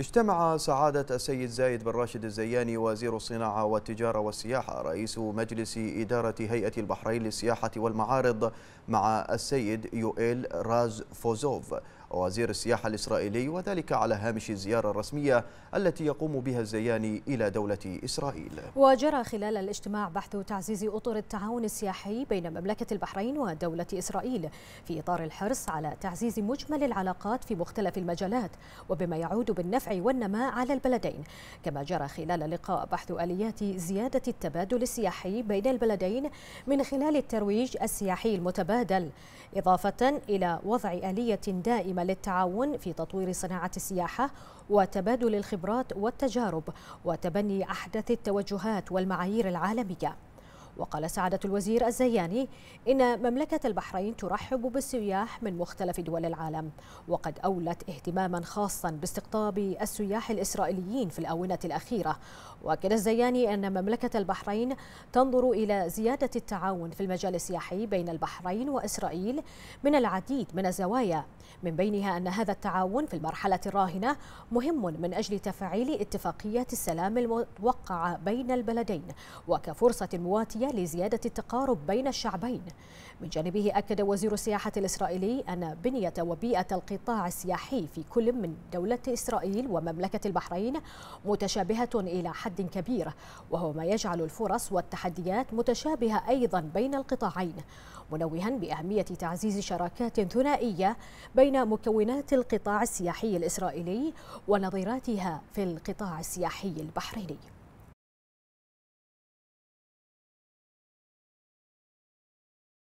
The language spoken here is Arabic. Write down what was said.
اجتمع سعادة السيد زايد بن راشد الزياني وزير الصناعة والتجارة والسياحة رئيس مجلس إدارة هيئة البحرين للسياحة والمعارض مع السيد يوئيل راز فوزوف ووزير السياحة الإسرائيلي وذلك على هامش الزيارة الرسمية التي يقوم بها الزياني إلى دولة إسرائيل وجرى خلال الاجتماع بحث تعزيز أطر التعاون السياحي بين مملكة البحرين ودولة إسرائيل في إطار الحرص على تعزيز مجمل العلاقات في مختلف المجالات وبما يعود بالنفع والنماء على البلدين كما جرى خلال اللقاء بحث آليات زيادة التبادل السياحي بين البلدين من خلال الترويج السياحي المتبادل إضافة إلى وضع آلية دائمة للتعاون في تطوير صناعة السياحة وتبادل الخبرات والتجارب وتبني أحدث التوجهات والمعايير العالمية وقال سعادة الوزير الزياني إن مملكة البحرين ترحب بالسياح من مختلف دول العالم وقد أولت اهتماما خاصا باستقطاب السياح الإسرائيليين في الآونة الأخيرة وأكد الزياني أن مملكة البحرين تنظر إلى زيادة التعاون في المجال السياحي بين البحرين وإسرائيل من العديد من الزوايا من بينها أن هذا التعاون في المرحلة الراهنة مهم من أجل تفعيل اتفاقية السلام المتوقعة بين البلدين وكفرصة مواتية الاسرائيليه لزيادة التقارب بين الشعبين من جانبه أكد وزير السياحة الإسرائيلي أن بنية وبيئة القطاع السياحي في كل من دولة إسرائيل ومملكة البحرين متشابهة إلى حد كبير وهو ما يجعل الفرص والتحديات متشابهة أيضا بين القطاعين منوها بأهمية تعزيز شراكات ثنائية بين مكونات القطاع السياحي الإسرائيلي ونظيراتها في القطاع السياحي البحريني